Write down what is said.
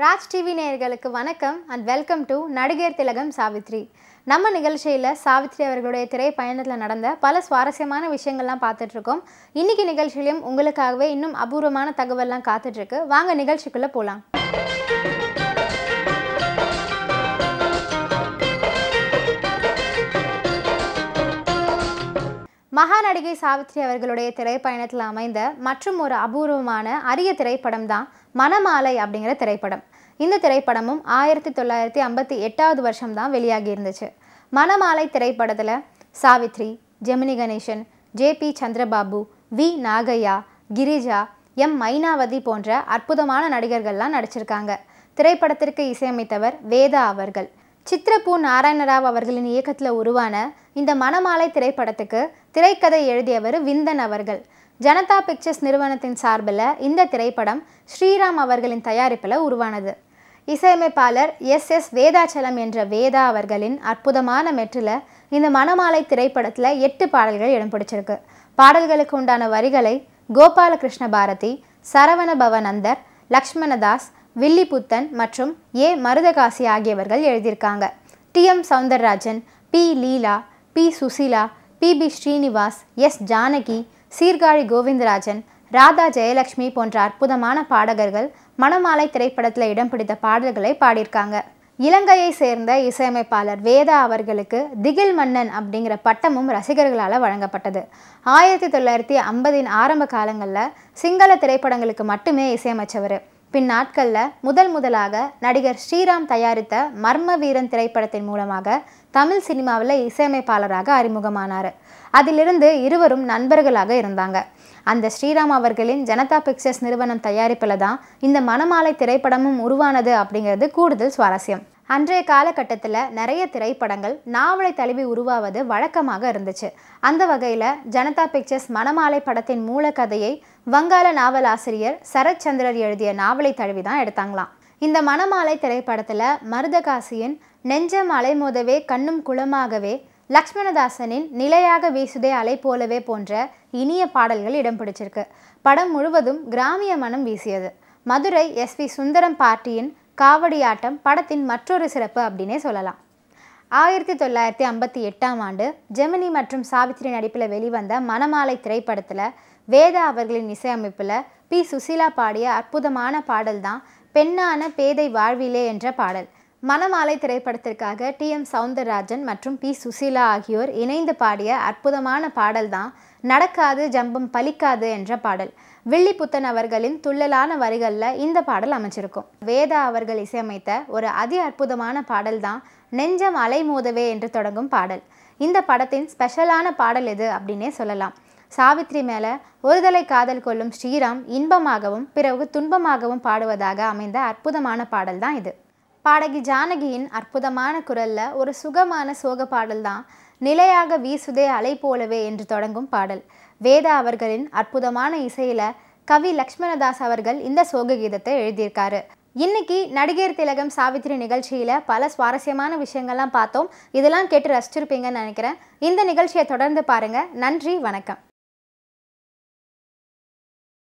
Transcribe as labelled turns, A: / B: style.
A: Raj TV நேயர்களுக்கு வணக்கம் and welcome to நடிகர் திலகம் சாவித்ரி நம்ம நிகழ்ச்சியில் சாவித்ரி அவர்களுடைய திரைப்பயணத்தில் நடந்த பல சுவாரஸ்யமான விஷயங்கள்லாம் பார்த்துட்ருக்கோம் இன்றைக்கி நிகழ்ச்சியிலையும் உங்களுக்காகவே இன்னும் அபூர்வமான தகவல்லாம் காத்துட்ருக்கு வாங்க நிகழ்ச்சிக்குள்ளே போகலாம் மகாநடிகை சாவித்ரி அவர்களுடைய திரைப்பயணத்தில் அமைந்த மற்றும் ஒரு அபூர்வமான அரிய திரைப்படம் தான் மணமாலை அப்படிங்கிற திரைப்படம் இந்த திரைப்படமும் ஆயிரத்தி தொள்ளாயிரத்தி ஐம்பத்தி எட்டாவது வருஷம் தான் வெளியாகி இருந்துச்சு மணமாலை திரைப்படத்தில் Savitri Gemini Ganesan J P Chandrababu V Nagaiah Girija M Mynavathi போன்ற அற்புதமான நடிகர்கள்லாம் நடிச்சிருக்காங்க திரைப்படத்திற்கு இசையமைத்தவர் வேதா அவர்கள் சித்திரப்பூ நாராயணராவ் அவர்களின் இயக்கத்தில் உருவான இந்த மணமாலை திரைப்படத்துக்கு திரைக்கதை எழுதியவர் விந்தன் அவர்கள் ஜனதா பிக்சர்ஸ் நிறுவனத்தின் சார்பில் இந்த திரைப்படம் ஸ்ரீராம் அவர்களின் தயாரிப்பில் உருவானது இசையமைப்பாளர் எஸ் எஸ் வேதாச்சலம் என்ற வேதா அவர்களின் அற்புதமான மெற்றில் இந்த மணமாலை திரைப்படத்தில் எட்டு பாடல்கள் இடம் பிடிச்சிருக்கு பாடல்களுக்கு உண்டான வரிகளை கோபாலகிருஷ்ண பாரதி சரவண பவநந்தர் லக்ஷ்மணதாஸ் வில்லிபுத்தன் மற்றும் ஏ மருதகாசி ஆகியவர்கள் எழுதியிருக்காங்க T M Soundararajan P Leela P Susheela P B Srinivas S Janaki Sirkazhi Govindarajan Radha Jayalakshmi போன்ற அற்புதமான பாடகர்கள் மணமாலை திரைப்படத்தில் இடம் பிடித்த பாடல்களை பாடியிருக்காங்க இலங்கையை சேர்ந்த இசையமைப்பாளர் வேதா அவர்களுக்கு திகில் மன்னன் அப்படிங்கிற பட்டமும் ரசிகர்களால் வழங்கப்பட்டது ஆயிரத்தி தொள்ளாயிரத்தி ஐம்பதின் ஆரம்ப காலங்களில் சிங்கள திரைப்படங்களுக்கு மட்டுமே இசையமைச்சவர் பின்னாட்களில் முதல் முதலாக நடிகர் ஸ்ரீராம் தயாரித்த மர்ம வீரன் திரைப்படத்தின் மூலமாக தமிழ் சினிமாவில் இசையமைப்பாளராக அறிமுகமானார் அதிலிருந்து இருவரும் நண்பர்களாக இருந்தாங்க அந்த ஸ்ரீராம் அவர்களின் ஜனதா பிக்சர்ஸ் நிறுவனம் தயாரிப்பில் தான் இந்த மணமாலை திரைப்படமும் உருவானது அப்படிங்கிறது கூடுதல் சுவாரஸ்யம் அன்றைய காலகட்டத்தில் நிறைய திரைப்படங்கள் நாவலை தழுவி உருவாவது வழக்கமாக இருந்துச்சு அந்த வகையில் ஜனதா பிக்சர்ஸ் மணமாலை படத்தின் மூலக்கதையை வங்காள நாவல் ஆசிரியர் சரத்சந்திரர் எழுதிய நாவலை தழுவி தான் எடுத்தாங்களாம் இந்த மணமாலை திரைப்படத்தில் மருதகாசியின் நெஞ்சம் அலைமோதவே கண்ணும் குளமாகவே லக்ஷ்மணதாசனின் நிலையாக வீசுதே அலை போலவே போன்ற இனிய பாடல்கள் இடம் பிடிச்சிருக்கு படம் முழுவதும் கிராமிய மனம் வீசியது மதுரை எஸ் சுந்தரம் பார்ட்டியின் காவடி ஆட்டம் படத்தின் மற்றொரு சிறப்பு அப்படின்னே சொல்லலாம் ஆயிரத்தி தொள்ளாயிரத்தி ஐம்பத்தி எட்டாம் ஆண்டு ஜெமினி மற்றும் சாவித்ரி நடிப்பில் வெளிவந்த மணமாலை திரைப்படத்தில் வேதா அவர்களின் இசையமைப்பில் பி சுசீலா பாடிய அற்புதமான பாடல்தான் பெண்ணான பேதை வாழ்விலே என்ற பாடல் மணமாலை திரைப்படத்திற்காக டி எம் சவுந்தரராஜன் மற்றும் பி சுசீலா ஆகியோர் இணைந்து பாடிய அற்புதமான பாடல்தான் நடக்காது ஜம்பம் பலிக்காது என்ற பாடல் வில்லி புத்தன் அவர்களின் துள்ளலான வரிகளில் இந்த பாடல் அமைச்சிருக்கும் வேதா அவர்கள் இசையமைத்த ஒரு அதி அற்புதமான பாடல் தான் நெஞ்சம் அலைமோதவே என்று தொடங்கும் பாடல் இந்த படத்தின் ஸ்பெஷலான பாடல் எது அப்படின்னே சொல்லலாம் சாவித்ரி மேலே ஒருதலை காதல் கொள்ளும் ஸ்ரீராம் இன்பமாகவும் பிறகு துன்பமாகவும் பாடுவதாக அமைந்த அற்புதமான பாடல் தான் இது பாடகி ஜானகியின் அற்புதமான குரலில் ஒரு சுகமான சோக பாடல் தான் நிலையாக வீசுதே அலை போலவே என்று தொடங்கும் பாடல் வேதா அவர்களின் அற்புதமான இசையில கவி லக்ஷ்மணதாஸ் அவர்கள் இந்த சோக கீதத்தை எழுதியிருக்காரு இன்னைக்கு நடிகர் திலகம் சாவித்ரி நிகழ்ச்சியில் பல சுவாரஸ்யமான விஷயங்கள்லாம் பார்த்தோம் இதெல்லாம் கேட்டு ரசிச்சிருப்பீங்கன்னு நினைக்கிறேன் இந்த நிகழ்ச்சியை தொடர்ந்து பாருங்கள் நன்றி வணக்கம்